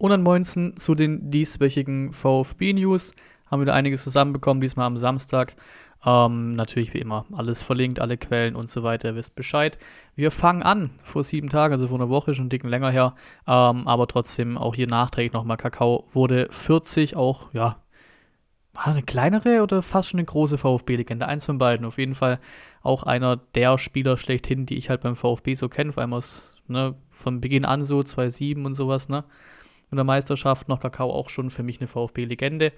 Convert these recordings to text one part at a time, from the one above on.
Und ansonsten zu den dieswöchigen VfB-News haben wir da einiges zusammenbekommen, diesmal am Samstag. Ähm, natürlich wie immer, alles verlinkt, alle Quellen und so weiter, ihr wisst Bescheid. Wir fangen an, vor sieben Tagen, also vor einer Woche, schon dicken länger her, ähm, aber trotzdem auch hier nachträglich nochmal Kakao wurde 40, auch, ja, ah, eine kleinere oder fast schon eine große VfB-Legende, eins von beiden, auf jeden Fall auch einer der Spieler schlechthin, die ich halt beim VfB so kenne, vor allem aus, ne, von Beginn an so, 2-7 und sowas, ne mit der Meisterschaft. Noch Kakao auch schon für mich eine VfB-Legende.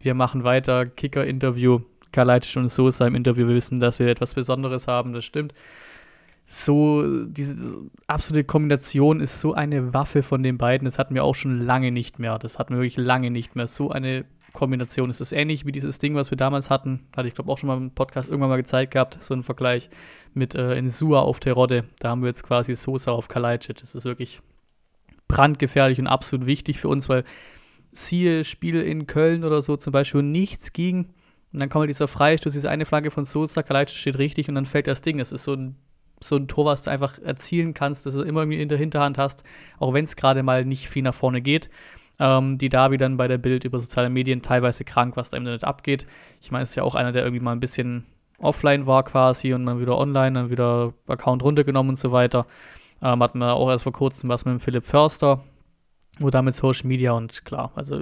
Wir machen weiter. Kicker-Interview. Karleitsch und Sosa im Interview wir wissen, dass wir etwas Besonderes haben. Das stimmt. So, diese absolute Kombination ist so eine Waffe von den beiden. Das hatten wir auch schon lange nicht mehr. Das hatten wir wirklich lange nicht mehr. So eine Kombination. ist Es ähnlich wie dieses Ding, was wir damals hatten. Hatte ich, glaube auch schon mal im Podcast irgendwann mal gezeigt gehabt. So ein Vergleich mit äh, Insua auf Terodde. Da haben wir jetzt quasi Sosa auf Kalajdzic. Das ist wirklich brandgefährlich und absolut wichtig für uns, weil siehe Spiel in Köln oder so zum Beispiel nichts ging. Und dann kommt halt dieser Freistoß, diese eine Flagge von Sosa, Kalajdzic steht richtig und dann fällt das Ding. Das ist so ein, so ein Tor, was du einfach erzielen kannst, dass du immer irgendwie in der Hinterhand hast, auch wenn es gerade mal nicht viel nach vorne geht. Ähm, die Davi dann bei der Bild über soziale Medien teilweise krank, was da im Internet abgeht. Ich meine, es ist ja auch einer, der irgendwie mal ein bisschen offline war quasi und dann wieder online, dann wieder Account runtergenommen und so weiter. Ähm, hatten wir auch erst vor kurzem was mit dem Philipp Förster, wo damit Social Media und klar, also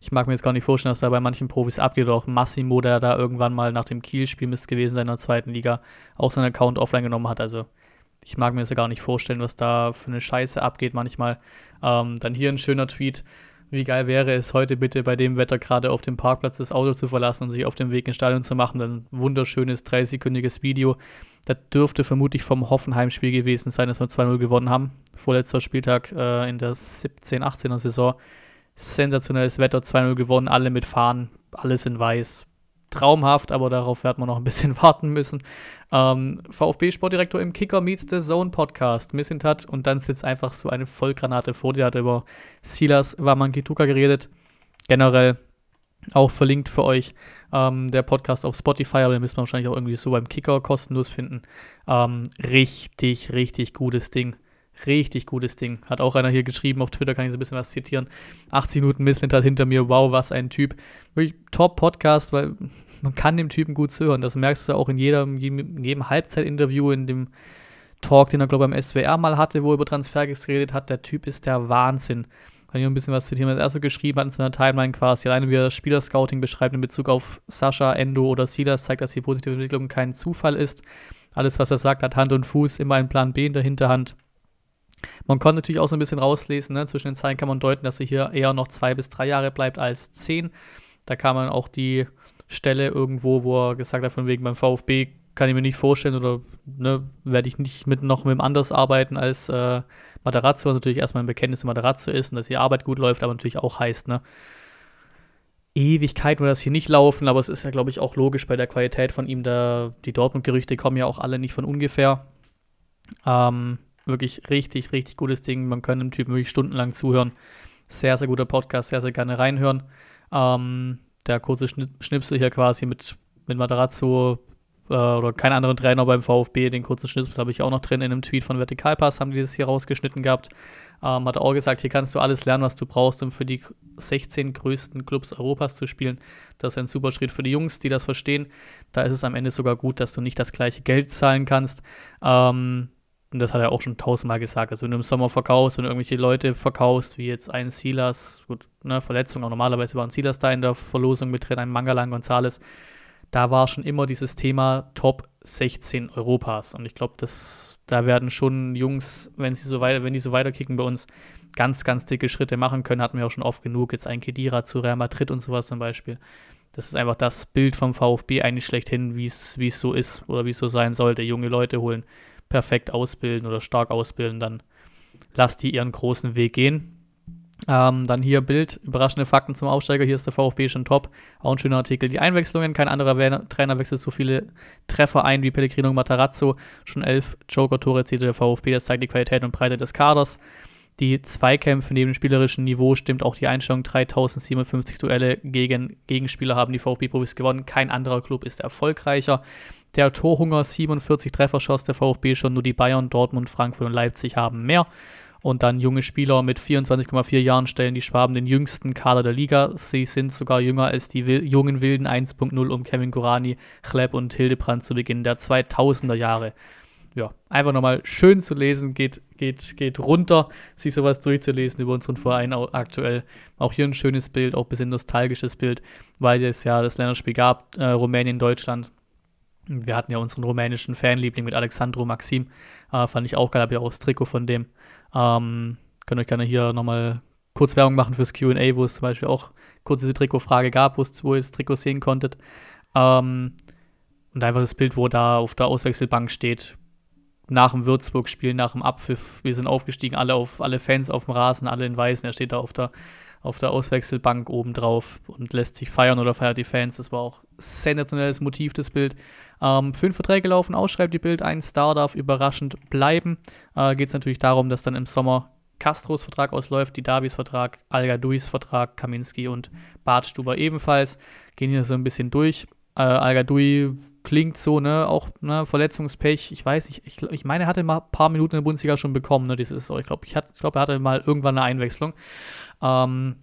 ich mag mir jetzt gar nicht vorstellen, dass da bei manchen Profis abgeht. Auch Massimo, der da irgendwann mal nach dem Kiel-Spiel Mist gewesen sein in der zweiten Liga, auch seinen Account offline genommen hat. Also ich mag mir das ja gar nicht vorstellen, was da für eine Scheiße abgeht manchmal. Ähm, dann hier ein schöner Tweet. Wie geil wäre es, heute bitte bei dem Wetter gerade auf dem Parkplatz das Auto zu verlassen und sich auf dem Weg ins Stadion zu machen. Ein wunderschönes dreisekündiges Video. Das dürfte vermutlich vom Hoffenheim-Spiel gewesen sein, das wir 2-0 gewonnen haben. Vorletzter Spieltag äh, in der 17-18er Saison. Sensationelles Wetter, 2-0 gewonnen, alle mit Fahnen, alles in weiß traumhaft, aber darauf wird man noch ein bisschen warten müssen. Ähm, VfB-Sportdirektor im Kicker Meets the Zone Podcast, Missintat, und dann sitzt einfach so eine Vollgranate vor dir, hat über Silas Wamangituka geredet. Generell auch verlinkt für euch ähm, der Podcast auf Spotify, aber den müsst ihr wahrscheinlich auch irgendwie so beim Kicker kostenlos finden. Ähm, richtig, richtig gutes Ding. Richtig gutes Ding. Hat auch einer hier geschrieben, auf Twitter kann ich so ein bisschen was zitieren. 80 Minuten Misslintat hinter mir, wow, was ein Typ. Wirklich Top-Podcast, weil man kann dem Typen gut zuhören. Das merkst du auch in jedem, jedem Halbzeitinterview, in dem Talk, den er, glaube ich, beim SWR mal hatte, wo er über Transfergex geredet hat. Der Typ ist der Wahnsinn. Kann ich ein bisschen was zitieren, was er so geschrieben hat in seiner Timeline quasi. Alleine wie er Spielerscouting beschreibt in Bezug auf Sascha, Endo oder Silas, zeigt, dass die positive Entwicklung kein Zufall ist. Alles, was er sagt, hat Hand und Fuß, immer einen Plan B in der Hinterhand. Man konnte natürlich auch so ein bisschen rauslesen, ne? zwischen den Zeilen kann man deuten, dass er hier eher noch zwei bis drei Jahre bleibt als zehn. Da kam man auch die Stelle irgendwo, wo er gesagt hat, von wegen beim VfB kann ich mir nicht vorstellen oder ne, werde ich nicht mit noch mit dem anders arbeiten als äh, Materazzo, was natürlich erstmal ein Bekenntnis zu Materazzo ist und dass die Arbeit gut läuft, aber natürlich auch heißt, ne, Ewigkeit wird das hier nicht laufen, aber es ist ja, glaube ich, auch logisch bei der Qualität von ihm, da die Dortmund-Gerüchte kommen ja auch alle nicht von ungefähr. Ähm, Wirklich richtig, richtig gutes Ding. Man kann dem Typen wirklich stundenlang zuhören. Sehr, sehr guter Podcast, sehr, sehr gerne reinhören. Ähm, der kurze Schnipsel hier quasi mit, mit Matarazzo äh, oder keinen anderen Trainer beim VfB. Den kurzen Schnipsel habe ich auch noch drin in einem Tweet von Vertikalpass, haben die das hier rausgeschnitten gehabt. Ähm, hat auch gesagt, hier kannst du alles lernen, was du brauchst, um für die 16 größten Clubs Europas zu spielen. Das ist ein super Schritt für die Jungs, die das verstehen. Da ist es am Ende sogar gut, dass du nicht das gleiche Geld zahlen kannst. Ähm, und das hat er auch schon tausendmal gesagt, also wenn du im Sommer verkaufst, wenn du irgendwelche Leute verkaufst, wie jetzt ein Silas, gut, ne, Verletzung, auch normalerweise war ein Silas da in der Verlosung mit drin, ein Mangalang ein Gonzales, da war schon immer dieses Thema Top 16 Europas. Und ich glaube, da werden schon Jungs, wenn sie so weiter, wenn die so weiterkicken bei uns, ganz, ganz dicke Schritte machen können. Hatten wir auch schon oft genug. Jetzt ein Kedira zu Real Madrid und sowas zum Beispiel. Das ist einfach das Bild vom VfB eigentlich schlechthin, wie es so ist oder wie es so sein sollte. Junge Leute holen perfekt ausbilden oder stark ausbilden, dann lasst die ihren großen Weg gehen. Ähm, dann hier Bild, überraschende Fakten zum Aufsteiger. Hier ist der VfB schon top. Auch ein schöner Artikel. Die Einwechslungen, kein anderer Trainer wechselt so viele Treffer ein wie Pellegrino Matarazzo. Schon elf Joker-Tore zählte der VfB. Das zeigt die Qualität und Breite des Kaders. Die Zweikämpfe neben dem spielerischen Niveau stimmt auch die Einstellung. 3057 Duelle gegen Gegenspieler haben die VfB-Profis gewonnen. Kein anderer Club ist erfolgreicher der Torhunger 47 Treffer schoss der VfB schon, nur die Bayern, Dortmund, Frankfurt und Leipzig haben mehr. Und dann junge Spieler mit 24,4 Jahren stellen die Schwaben den jüngsten Kader der Liga. Sie sind sogar jünger als die Wil jungen Wilden 1.0 um Kevin Gorani, Chleb und Hildebrand zu Beginn der 2000er Jahre. Ja, einfach nochmal schön zu lesen, geht, geht, geht runter, sich sowas durchzulesen über unseren Verein aktuell. Auch hier ein schönes Bild, auch ein bisschen nostalgisches Bild, weil es ja das Länderspiel gab, äh, Rumänien, Deutschland wir hatten ja unseren rumänischen Fanliebling mit Alexandru Maxim. Äh, fand ich auch geil, habe ja auch das Trikot von dem. Ähm, könnt euch gerne hier nochmal kurz Werbung machen fürs QA, wo es zum Beispiel auch kurz diese Trikotfrage gab, wo ihr das Trikot sehen konntet. Ähm, und einfach das Bild, wo er da auf der Auswechselbank steht, nach dem Würzburg-Spiel, nach dem Abpfiff. Wir sind aufgestiegen, alle, auf, alle Fans auf dem Rasen, alle in Weißen. Er steht da auf der auf der Auswechselbank obendrauf und lässt sich feiern oder feiert die Fans. Das war auch sensationelles Motiv, das Bild. Ähm, fünf Verträge laufen aus, schreibt die Bild. Ein Star darf überraschend bleiben. Äh, Geht es natürlich darum, dass dann im Sommer Castros Vertrag ausläuft, die Davis Vertrag, Al-Gadouis Vertrag, Kaminski und Bartstuber ebenfalls. Gehen hier so ein bisschen durch. Äh, Al-Gadoui klingt so, ne, auch ne, Verletzungspech. Ich weiß nicht, ich, ich meine, er hatte mal ein paar Minuten in der Bundesliga schon bekommen, ne, dieses Saison. Oh, ich glaube, ich, hat, ich glaub, er hatte mal irgendwann eine Einwechslung. Ähm,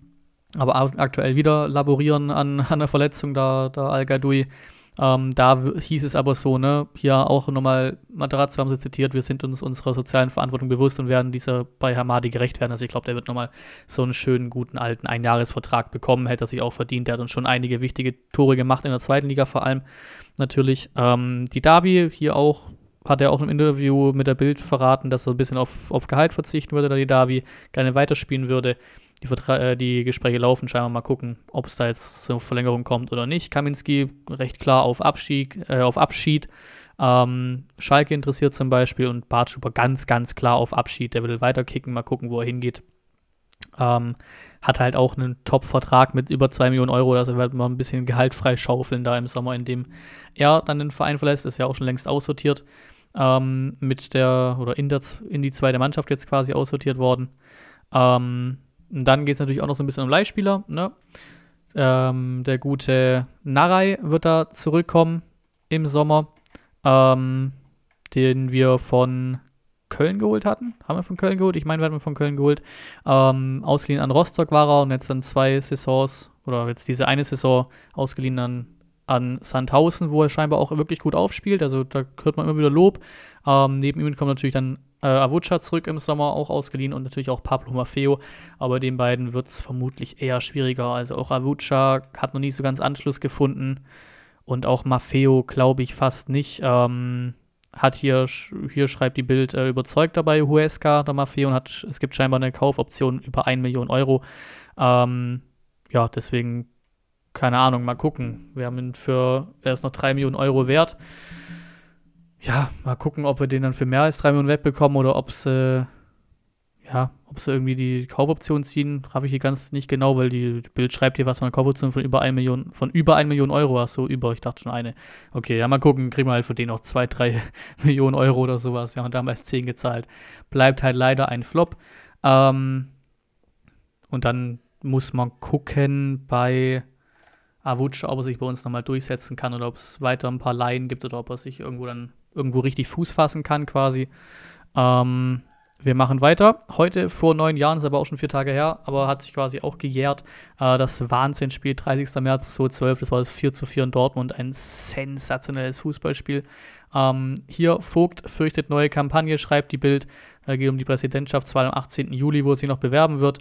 aber aktuell wieder laborieren an, an der Verletzung da, da Al-Gadoui. Ähm, da hieß es aber so, ne, hier auch nochmal, Matarazzo haben sie zitiert, wir sind uns unserer sozialen Verantwortung bewusst und werden dieser bei Hamadi gerecht werden. Also ich glaube, der wird nochmal so einen schönen, guten alten Einjahresvertrag bekommen, hätte er sich auch verdient. Der hat uns schon einige wichtige Tore gemacht, in der zweiten Liga vor allem natürlich. Ähm, die Davi hier auch hat er auch im Interview mit der Bild verraten, dass er ein bisschen auf, auf Gehalt verzichten würde, da die Davi gerne weiterspielen würde. Die, Vertra äh, die Gespräche laufen scheinbar mal gucken, ob es da jetzt zur Verlängerung kommt oder nicht. Kaminski recht klar auf Abschied. Äh, auf Abschied. Ähm, Schalke interessiert zum Beispiel und Bartschuber ganz, ganz klar auf Abschied. Der will weiterkicken, mal gucken, wo er hingeht. Ähm, hat halt auch einen Top-Vertrag mit über 2 Millionen Euro, dass er halt mal ein bisschen gehaltfrei schaufeln da im Sommer, in dem er dann den Verein verlässt, ist ja auch schon längst aussortiert, ähm, mit der, oder in, der, in die zweite Mannschaft jetzt quasi aussortiert worden. Ähm, und dann geht es natürlich auch noch so ein bisschen um Leihspieler. Ne? Ähm, der gute Naray wird da zurückkommen im Sommer, ähm, den wir von Köln geholt hatten. Haben wir von Köln geholt? Ich meine, wir hatten von Köln geholt. Ähm, ausgeliehen an Rostock war er und jetzt dann zwei Saisons oder jetzt diese eine Saison ausgeliehen an an Sandhausen, wo er scheinbar auch wirklich gut aufspielt. Also da hört man immer wieder Lob. Ähm, neben ihm kommt natürlich dann äh, Avucha zurück im Sommer, auch ausgeliehen und natürlich auch Pablo Maffeo. Aber den beiden wird es vermutlich eher schwieriger. Also auch Avucha hat noch nicht so ganz Anschluss gefunden. Und auch Maffeo glaube ich fast nicht. Ähm, hat hier, hier schreibt die Bild, äh, überzeugt dabei Huesca, der Maffeo. Und hat, es gibt scheinbar eine Kaufoption über 1 Million Euro. Ähm, ja, deswegen keine Ahnung, mal gucken. Wir haben ihn für, er ist noch 3 Millionen Euro wert. Ja, mal gucken, ob wir den dann für mehr als 3 Millionen wert bekommen oder ob sie, äh, ja, ob sie irgendwie die Kaufoption ziehen. Habe ich hier ganz nicht genau, weil die Bild schreibt hier was von einer Kaufoption von über 1 Million, von über 1 Million Euro. Ach so, über, ich dachte schon eine. Okay, ja, mal gucken, kriegen wir halt für den noch 2, 3 Millionen Euro oder sowas. Wir haben damals 10 gezahlt. Bleibt halt leider ein Flop. Ähm, und dann muss man gucken bei Avucci, ob er sich bei uns nochmal durchsetzen kann oder ob es weiter ein paar Laien gibt oder ob er sich irgendwo dann irgendwo richtig Fuß fassen kann quasi. Ähm, wir machen weiter. Heute vor neun Jahren, ist aber auch schon vier Tage her, aber hat sich quasi auch gejährt. Äh, das Wahnsinnsspiel, 30. März, 2012, das war das 4 zu 4 in Dortmund, ein sensationelles Fußballspiel. Ähm, hier Vogt fürchtet neue Kampagne, schreibt die Bild. Da äh, geht um die Präsidentschaftswahl am 18. Juli, wo er sich noch bewerben wird.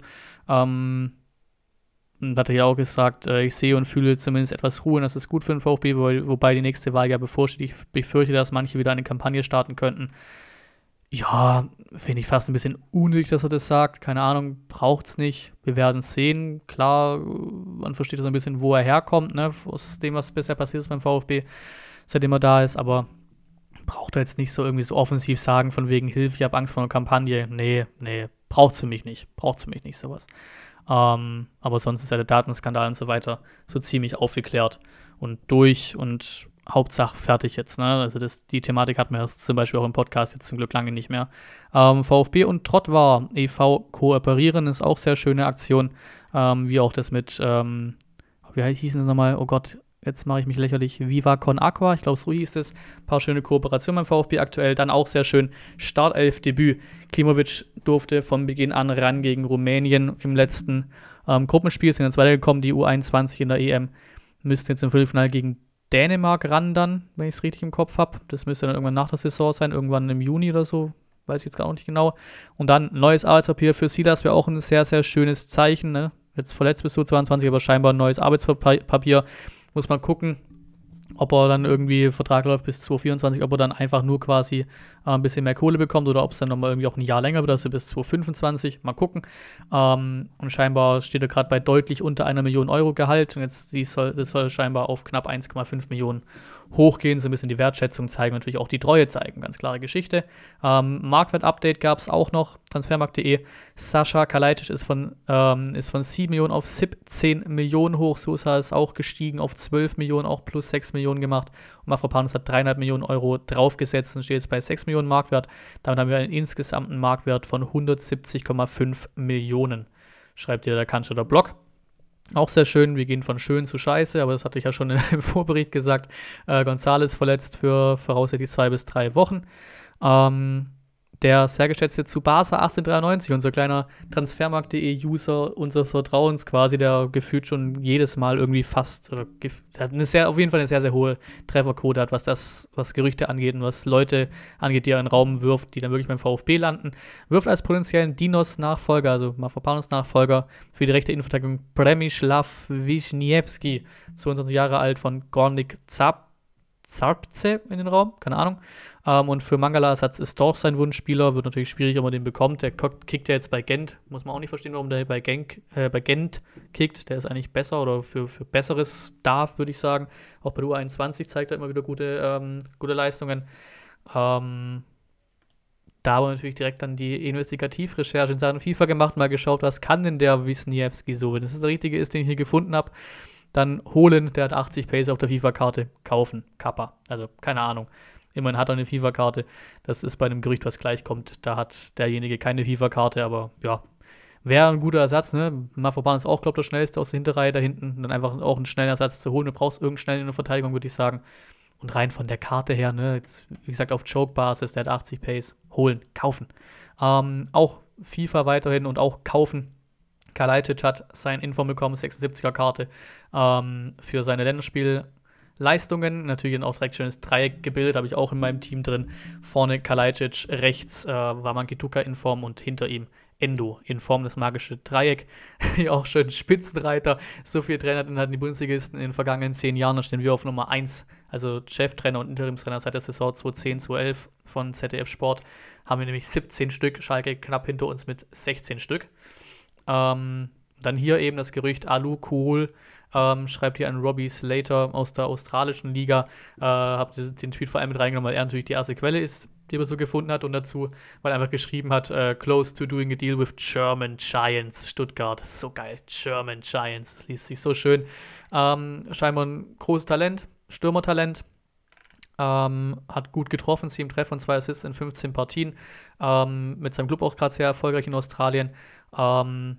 Ähm, hat er ja auch gesagt, äh, ich sehe und fühle zumindest etwas Ruhe und das ist gut für den VfB, wobei die nächste Wahl ja bevorsteht. Ich befürchte, dass manche wieder eine Kampagne starten könnten. Ja, finde ich fast ein bisschen unnötig, dass er das sagt. Keine Ahnung, braucht es nicht. Wir werden es sehen. Klar, man versteht so ein bisschen, wo er herkommt, ne? aus dem, was bisher passiert ist beim VfB, seitdem er da ist. Aber braucht er jetzt nicht so irgendwie so offensiv sagen, von wegen Hilfe, ich habe Angst vor einer Kampagne. Nee, nee, braucht es für mich nicht. Braucht es für mich nicht, sowas. Ähm, aber sonst ist ja der Datenskandal und so weiter so ziemlich aufgeklärt und durch und Hauptsache fertig jetzt. Ne? Also das, die Thematik hatten wir zum Beispiel auch im Podcast jetzt zum Glück lange nicht mehr. Ähm, VfB und Trottwar e.V. kooperieren ist auch sehr schöne Aktion, ähm, wie auch das mit, ähm, wie hießen das nochmal? Oh Gott, jetzt mache ich mich lächerlich, Viva Con Aqua, ich glaube, so hieß es. Ein paar schöne Kooperationen beim VfB aktuell. Dann auch sehr schön Startelf-Debüt. Klimovic durfte von Beginn an ran gegen Rumänien im letzten ähm, Gruppenspiel. Sind jetzt weitergekommen, die U21 in der EM. Müssten jetzt im Viertelfinale gegen Dänemark ran dann, wenn ich es richtig im Kopf habe. Das müsste dann irgendwann nach der Saison sein, irgendwann im Juni oder so, weiß ich jetzt gar nicht genau. Und dann neues Arbeitspapier für Silas wäre auch ein sehr, sehr schönes Zeichen. Ne? Jetzt verletzt bis zu 22, aber scheinbar ein neues Arbeitspapier. Muss man gucken, ob er dann irgendwie Vertrag läuft bis 2024, ob er dann einfach nur quasi äh, ein bisschen mehr Kohle bekommt oder ob es dann nochmal irgendwie auch ein Jahr länger wird, also bis 2025. Mal gucken. Ähm, und scheinbar steht er gerade bei deutlich unter einer Million Euro Gehalt und jetzt soll, das soll scheinbar auf knapp 1,5 Millionen hochgehen, so ein bisschen die Wertschätzung zeigen, natürlich auch die Treue zeigen, ganz klare Geschichte. Ähm, Marktwert-Update gab es auch noch transfermarkt.de. Sascha Kalajdzic ist von, ähm, ist von 7 Millionen auf 17 Millionen hoch. Sosa ist auch gestiegen auf 12 Millionen, auch plus 6 Millionen gemacht. Und Mafropanus hat 3,5 Millionen Euro draufgesetzt und steht jetzt bei 6 Millionen Marktwert. Damit haben wir einen insgesamten Marktwert von 170,5 Millionen. Schreibt ihr der Cannstatter Blog. Auch sehr schön, wir gehen von schön zu scheiße, aber das hatte ich ja schon im Vorbericht gesagt. Äh, Gonzales verletzt für voraussichtlich zwei bis drei Wochen. Ähm, der sehr geschätzte Zubasa 1893, unser kleiner Transfermarkt.de-User unseres Vertrauens quasi, der gefühlt schon jedes Mal irgendwie fast oder hat eine sehr, auf jeden Fall eine sehr, sehr hohe Trefferquote hat, was das, was Gerüchte angeht und was Leute angeht, die er in den Raum wirft, die dann wirklich beim VfB landen, wirft als potenziellen Dinos-Nachfolger, also Mafropanos Nachfolger für die rechte Innenverteidigung Premislav Wisniewski, 22 Jahre alt von Gornik Zap Zarpze in den Raum, keine Ahnung. Ähm, und für Mangala ist, ist doch sein Wunschspieler, wird natürlich schwierig, ob man den bekommt. Der kickt ja jetzt bei Gent, muss man auch nicht verstehen, warum der bei, Genk, äh, bei Gent kickt. Der ist eigentlich besser oder für, für Besseres darf, würde ich sagen. Auch bei U21 zeigt er immer wieder gute, ähm, gute Leistungen. Ähm, da haben wir natürlich direkt dann die Investigativrecherche in Sachen FIFA gemacht, mal geschaut, was kann denn der Wisniewski so, wenn das, das Richtige ist, den ich hier gefunden habe dann holen, der hat 80 Pace auf der FIFA-Karte, kaufen, Kappa. Also keine Ahnung. Immerhin hat er eine FIFA-Karte. Das ist bei einem Gerücht, was gleich kommt. Da hat derjenige keine FIFA-Karte, aber ja, wäre ein guter Ersatz. Ne? Mafoban ist auch, glaube ich, der schnellste aus der Hinterreihe da hinten. Dann einfach auch einen schnellen Ersatz zu holen. Du brauchst irgendeinen schnellen in der Verteidigung, würde ich sagen. Und rein von der Karte her, ne, jetzt, wie gesagt, auf choke basis der hat 80 Pace, holen, kaufen. Ähm, auch FIFA weiterhin und auch kaufen. Kalajdzic hat sein Inform bekommen, 76er-Karte ähm, für seine Länderspielleistungen. Natürlich ein auch direkt schönes Dreieck gebildet, habe ich auch in meinem Team drin. Vorne Kalajdzic, rechts äh, Wamangituka in Form und hinter ihm Endo in Form des magische Dreieck. auch schön Spitzenreiter. So viele Trainer hatten die Bundesligisten in den vergangenen zehn Jahren. Da stehen wir auf Nummer 1. Also Cheftrainer und Interimstrainer seit der Saison 2010, 2011 von ZDF Sport haben wir nämlich 17 Stück. Schalke knapp hinter uns mit 16 Stück. Ähm, dann hier eben das Gerücht Alu cool ähm, schreibt hier an Robbie Slater aus der australischen Liga. Äh, habe den Tweet vor allem mit reingenommen, weil er natürlich die erste Quelle ist, die er so gefunden hat und dazu, weil er einfach geschrieben hat, äh, close to doing a deal with German Giants Stuttgart. So geil, German Giants, das liest sich so schön. Ähm, scheinbar ein großes Talent, Stürmertalent. Ähm, hat gut getroffen, sieben Treffer und zwei Assists in 15 Partien. Ähm, mit seinem Club auch gerade sehr erfolgreich in Australien. Ähm,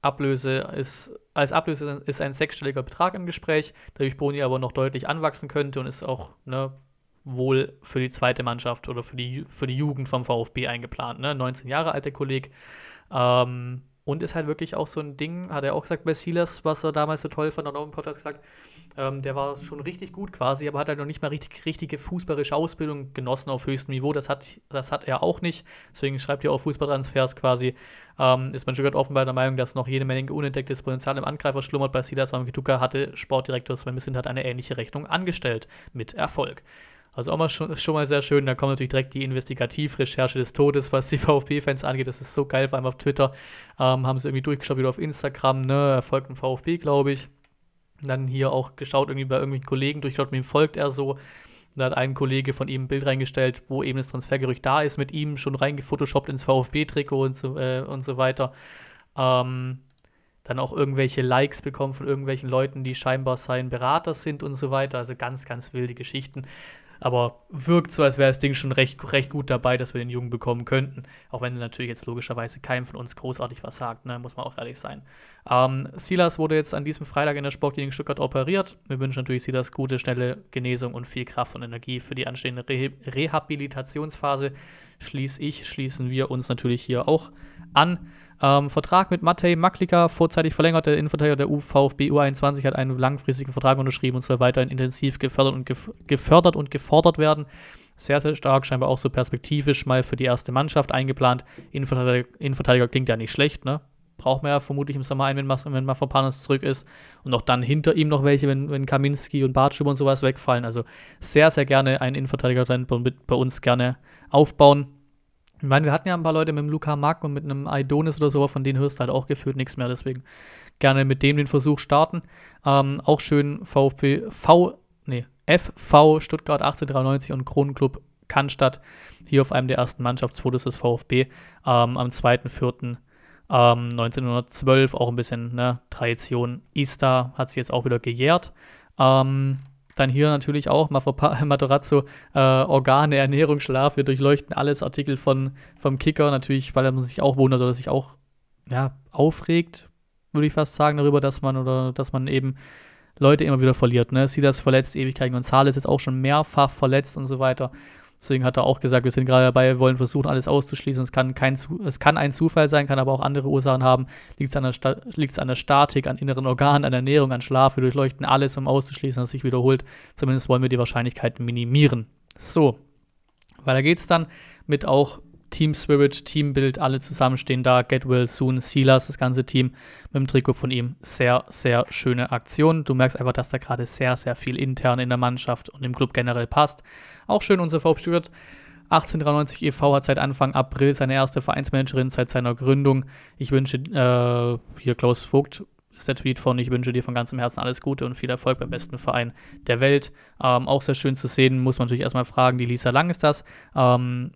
Ablöse ist, als Ablöse ist ein sechsstelliger Betrag im Gespräch, dadurch Boni aber noch deutlich anwachsen könnte und ist auch ne, wohl für die zweite Mannschaft oder für die, für die Jugend vom VfB eingeplant. Ne? 19 Jahre alt der Kolleg. Ähm, und ist halt wirklich auch so ein Ding, hat er auch gesagt bei Silas, was er damals so toll fand, und auch im Podcast gesagt, ähm, der war schon richtig gut quasi, aber hat halt noch nicht mal richtig, richtige fußballerische Ausbildung genossen auf höchstem Niveau. Das hat, das hat er auch nicht. Deswegen schreibt er auch Fußballtransfers quasi. Ähm, ist man Stuttgart offenbar der Meinung, dass noch jede Menge unentdecktes Potenzial im Angreifer schlummert. Bei Silas weil Wamkituka hatte Sportdirektor Sven Missint hat eine ähnliche Rechnung angestellt. Mit Erfolg. Also auch mal schon, schon mal sehr schön. Da kommt natürlich direkt die Investigativrecherche des Todes, was die VfB-Fans angeht. Das ist so geil, vor allem auf Twitter ähm, haben sie irgendwie durchgeschaut, wieder auf Instagram, ne? Er folgt dem VfB, glaube ich. dann hier auch geschaut, irgendwie bei irgendwelchen Kollegen durchgeschaut, wem folgt er so. Da hat ein Kollege von ihm ein Bild reingestellt, wo eben das Transfergerücht da ist, mit ihm schon reingefotoshoppt ins VfB-Trikot und, so, äh, und so weiter. Ähm, dann auch irgendwelche Likes bekommen von irgendwelchen Leuten, die scheinbar sein Berater sind und so weiter. Also ganz, ganz wilde Geschichten aber wirkt so, als wäre das Ding schon recht, recht gut dabei, dass wir den Jungen bekommen könnten. Auch wenn natürlich jetzt logischerweise keinem von uns großartig was sagt, ne? muss man auch ehrlich sein. Ähm, Silas wurde jetzt an diesem Freitag in der Sportklinik Stuttgart operiert. Wir wünschen natürlich Silas gute, schnelle Genesung und viel Kraft und Energie für die anstehende Re Rehabilitationsphase schließe ich, schließen wir uns natürlich hier auch an. Ähm, Vertrag mit Matej Maklika, vorzeitig verlängert. Der Innenverteidiger der UVfB U21 hat einen langfristigen Vertrag unterschrieben und soll weiterhin intensiv gefördert und, gef gefördert und gefordert werden. Sehr, sehr stark, scheinbar auch so perspektivisch mal für die erste Mannschaft eingeplant. Innenverteidiger, Innenverteidiger klingt ja nicht schlecht, ne? braucht man ja vermutlich im Sommer einen, wenn, Mas wenn Mafropanos zurück ist. Und auch dann hinter ihm noch welche, wenn, wenn Kaminski und Bartschub und sowas wegfallen. Also sehr, sehr gerne einen Innenverteidiger bei, bei uns gerne aufbauen. Ich meine, wir hatten ja ein paar Leute mit dem Luca Mack und mit einem Aidonis oder so, von denen hörst du halt auch gefühlt nichts mehr. Deswegen gerne mit dem den Versuch starten. Ähm, auch schön VfB, v, nee, FV Stuttgart 1893 und Kronenclub Cannstatt hier auf einem der ersten Mannschaftsfotos des VfB ähm, am 2.4. Ähm, 1912 auch ein bisschen ne, Tradition. Easter hat sie jetzt auch wieder gejährt. Ähm, dann hier natürlich auch Matorazzo, äh, Organe, Ernährung, Schlaf, wir durchleuchten alles Artikel von, vom Kicker, natürlich, weil man sich auch wundert oder sich auch ja, aufregt, würde ich fast sagen, darüber, dass man oder dass man eben Leute immer wieder verliert. Ne? Silas verletzt, Ewigkeiten Gonzales jetzt auch schon mehrfach verletzt und so weiter. Deswegen hat er auch gesagt, wir sind gerade dabei, wir wollen versuchen, alles auszuschließen. Es kann, kein, es kann ein Zufall sein, kann aber auch andere Ursachen haben. Liegt es an, der an der Statik, an inneren Organen, an Ernährung, an Schlaf? Wir durchleuchten alles, um auszuschließen, dass es sich wiederholt. Zumindest wollen wir die Wahrscheinlichkeit minimieren. So, weiter geht's dann mit auch Team Spirit, Teambild, alle zusammenstehen da. Get Well Soon, Silas, das ganze Team mit dem Trikot von ihm. Sehr, sehr schöne Aktion. Du merkst einfach, dass da gerade sehr, sehr viel intern in der Mannschaft und im Club generell passt. Auch schön unser VfB Stuttgart. 1893 e.V. hat seit Anfang April seine erste Vereinsmanagerin seit seiner Gründung. Ich wünsche äh, hier Klaus Vogt ist der Tweet von Ich wünsche dir von ganzem Herzen alles Gute und viel Erfolg beim besten Verein der Welt. Ähm, auch sehr schön zu sehen, muss man natürlich erstmal fragen, die Lisa Lang ist das. Ähm,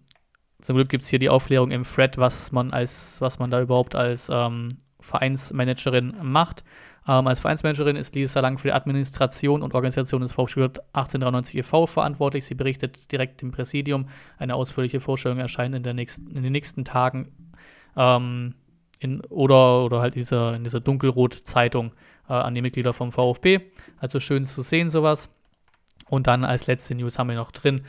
zum Glück gibt es hier die Aufklärung im Thread, was man als, was man da überhaupt als ähm, Vereinsmanagerin macht. Ähm, als Vereinsmanagerin ist Lisa Lang für die Administration und Organisation des VfB 1893 e.V. verantwortlich. Sie berichtet direkt dem Präsidium. Eine ausführliche Vorstellung erscheint in, der nächsten, in den nächsten Tagen ähm, in, oder, oder halt dieser, in dieser Dunkelrot-Zeitung äh, an die Mitglieder vom VfB. Also schön zu sehen, sowas. Und dann als letzte News haben wir noch drin,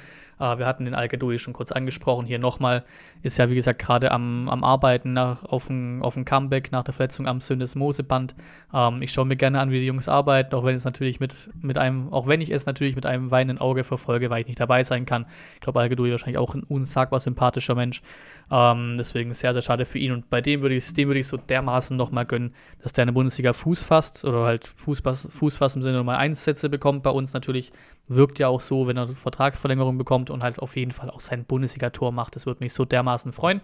äh, wir hatten den Al-Gadoui schon kurz angesprochen. Hier nochmal ist ja, wie gesagt, gerade am, am Arbeiten nach, auf dem Comeback nach der Verletzung am Syndesmoseband. Ähm, ich schaue mir gerne an, wie die Jungs arbeiten, auch wenn es natürlich mit, mit einem, auch wenn ich es natürlich mit einem weinenden Auge verfolge, weil ich nicht dabei sein kann. Ich glaube, Al-Gadoui wahrscheinlich auch ein unsagbar sympathischer Mensch. Ähm, deswegen sehr, sehr schade für ihn. Und bei dem würde ich, dem würde ich so dermaßen nochmal gönnen, dass der eine Bundesliga Fuß fasst oder halt Fuß, Fuß fasst im Sinne nochmal Einsätze bekommt. Bei uns natürlich wirkt ja auch so, wenn er Vertragsverlängerung bekommt und halt auf jeden Fall auch sein Bundesliga-Tor macht. Das würde mich so dermaßen freuen.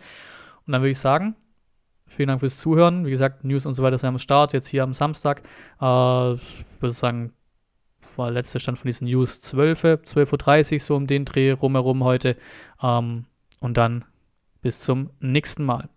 Und dann würde ich sagen, vielen Dank fürs Zuhören. Wie gesagt, News und so weiter sind am Start, jetzt hier am Samstag. Äh, ich würde sagen, war letzter Stand von diesen News 12, 12.30 Uhr, so um den Dreh rumherum heute. Ähm, und dann bis zum nächsten Mal.